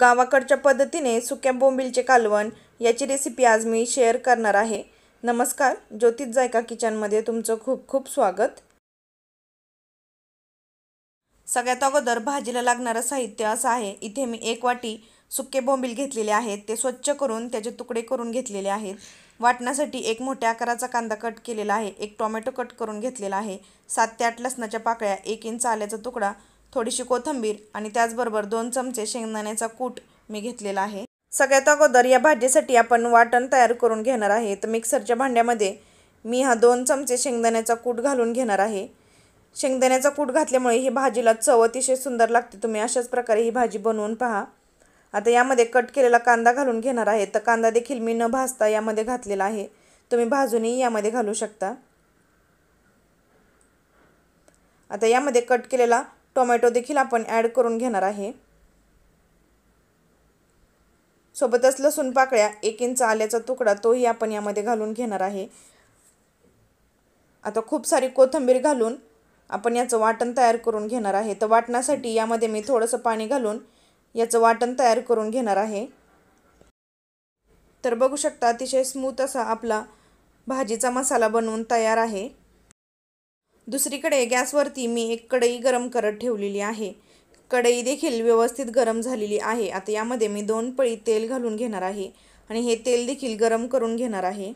गावाकडच्या पद्धतीने सुक्या बोंबिलचे कालवण याची रेसिपी आज मी शेअर करणार आहे नमस्कार ज्योतिष जायका किचनमध्ये तुमचं खूप खूप स्वागत सगळ्यात अगोदर भाजीला लागणारं साहित्य असं आहे इथे मी एक वाटी सुके बोंबील घेतलेले आहेत ते स्वच्छ करून त्याचे तुकडे करून घेतलेले आहेत वाटण्यासाठी एक मोठ्या आकाराचा कांदा कट केलेला आहे एक टोमॅटो कट करून घेतलेला आहे सात ते आठ लसणाच्या पाकळ्या एक इंच आल्याचा तुकडा थोडीशी कोथंबीर आणि त्याचबरोबर दोन चमचे शेंगदाण्याचा कूट मी घेतलेला आहे सगळ्यात अगोदर या भाजीसाठी आपण वाटण तयार करून घेणार आहे तर मिक्सरच्या भांड्यामध्ये मी हा दोन चमचे शेंगदाण्याचा कूट घालून घेणार आहे शेंगदाण्याचा कूट घातल्यामुळे ही भाजीला चव अतिशय सुंदर लागते तुम्ही अशाच प्रकारे ही भाजी बनवून पहा आता यामध्ये कट केलेला कांदा घालून घेणार आहे तर कांदा देखील मी न भाजता यामध्ये घातलेला आहे तुम्ही भाजूनही यामध्ये घालू शकता आता यामध्ये कट केलेला टोमॅटो देखील आपण ॲड करून घेणार आहे सोबतच लसूण पाकळ्या एक इंच आल्याचा तुकडा तोही आपण यामध्ये घालून घेणार आहे आता खूप सारी कोथिंबीर घालून आपण याचं वाटण तयार करून घेणार आहे तर वाटणासाठी यामध्ये मी थोडंसं पाणी घालून याचं वाटण तयार करून घेणार आहे तर बघू शकता अतिशय स्मूथ असा आपला भाजीचा मसाला बनवून तयार आहे दुसरीकडे गॅसवरती मी एक कढई गरम करत ठेवलेली आहे कढई देखील व्यवस्थित गरम झालेली आहे आता यामध्ये मी दोन पळी तेल घालून घेणार आहे आणि हे तेल देखील गरम करून घेणार आहे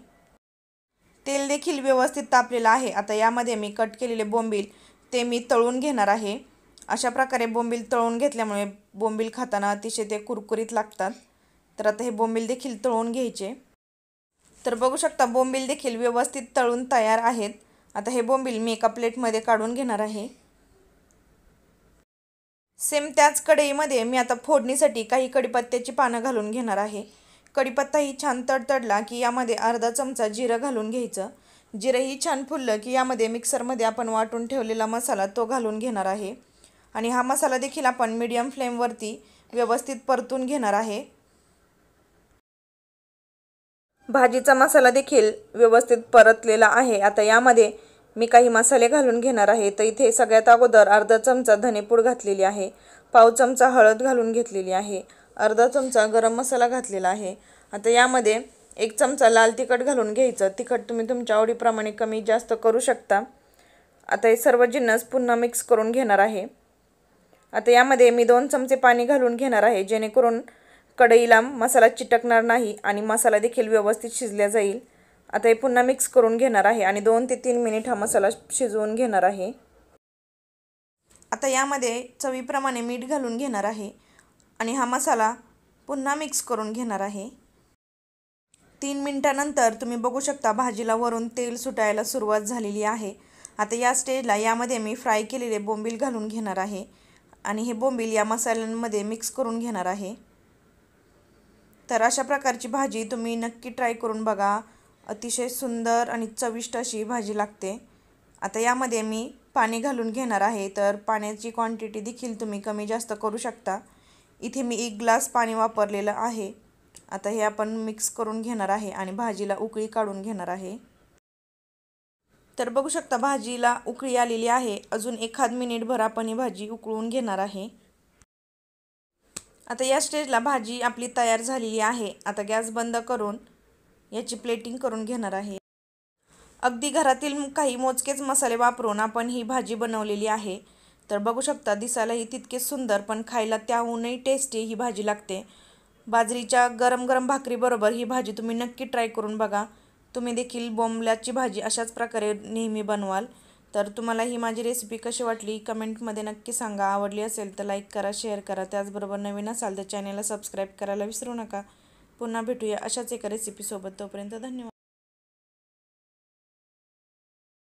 तेल देखील व्यवस्थित तापलेलं आहे आता यामध्ये मी कट केलेले बोंबील ते मी तळून घेणार आहे अशा प्रकारे बोंबील तळून घेतल्यामुळे बोंबील खाताना अतिशय ते कुरकुरीत लागतात तर आता हे बोंबील देखील तळून घ्यायचे तर बघू शकता बोंबील देखील व्यवस्थित तळून तयार आहेत आता हे बोंबील मी एका प्लेटमध्ये काढून घेणार आहे सेम त्याच कढईमध्ये मी आता फोडणीसाठी काही कडीपत्त्याची पानं घालून घेणार आहे कडीपत्ताही छान तडतडला की यामध्ये अर्धा चमचा जिरं घालून घ्यायचं जिरंही छान फुललं की यामध्ये मिक्सरमध्ये आपण वाटून ठेवलेला मसाला तो घालून घेणार आहे आणि हा मसाला देखील आपण मीडियम फ्लेमवरती व्यवस्थित परतून घेणार आहे भाजीचा मसाला देखील व्यवस्थित परतलेला आहे आता यामध्ये मी काही मसाले घालून घेणार आहे तर इथे सगळ्यात अगोदर अर्धा चमचा धनेपूड घातलेली आहे पाव चमचा हळद घालून घेतलेली आहे अर्धा चमचा गरम मसाला घातलेला आहे आता यामध्ये एक चमचा लाल तिखट घालून घ्यायचं तिखट तुम्ही तुमच्या आवडीप्रमाणे कमी जास्त करू शकता आता हे सर्व जिन्नस पुन्हा मिक्स करून घेणार आहे आता यामध्ये मी दोन चमचे पाणी घालून घेणार आहे जेणेकरून कढईला मसाला चिटकणार नाही आणि मसाला देखील व्यवस्थित शिजला जाईल आता हे पुन्हा मिक्स करून घेणार आहे आणि दोन ते तीन मिनिट हा मसाला शिजवून घेणार आहे आता यामध्ये चवीप्रमाणे मीठ घालून घेणार आहे आणि हा मसाला पुन्हा मिक्स करून घेणार आहे तीन मिनटानंतर तुम्ही बघू शकता भाजीला वरून तेल सुटायला सुरुवात झालेली आहे आता या स्टेजला यामध्ये मी फ्राय केलेले बोंबील घालून घेणार आहे आणि हे बोंबील या मसाल्यांमध्ये मिक्स करून घेणार आहे तर अशा प्रकारची भाजी तुम्ही नक्की ट्राय करून बघा अतिशय सुंदर आणि चविष्ट अशी भाजी लागते आता यामध्ये मी पाणी घालून घेणार आहे तर पाण्याची क्वांटिटी देखील तुम्ही कमी जास्त करू शकता इथे मी एक ग्लास पाणी वापरलेलं आहे आता हे आपण मिक्स करून घेणार आहे आणि भाजीला उकळी काढून घेणार आहे तर बघू शकता भाजीला उकळी आलेली आहे अजून एखाद मिनिटभर आपण ही भाजी उकळून घेणार आहे आता या स्टेजला भाजी आपली तयार झालेली आहे आता गॅस बंद करून याची प्लेटिंग करून घेणार आहे अगदी घरातील काही मोजकेच मसाले वापरून आपण ही भाजी बनवलेली आहे तर बघू शकता दिसायलाही तितकेच सुंदर पण खायला त्याहूनही टेस्टी ही भाजी लागते बाजरीच्या गरम गरम भाकरीबरोबर ही भाजी तुम्ही नक्की ट्राय करून बघा तुम्ही देखील बोंबल्याची भाजी अशाच प्रकारे नेहमी बनवाल तर तुम्हाला ही माझी रेसिपी कशी वाटली कमेंटमध्ये नक्की सांगा आवडली असेल तर लाईक करा शेअर करा त्याचबरोबर नवीन असाल तर चॅनेलला सबस्क्राईब करायला विसरू नका पुन्हा भेटूया अशाच एका रेसिपीसोबत तोपर्यंत धन्यवाद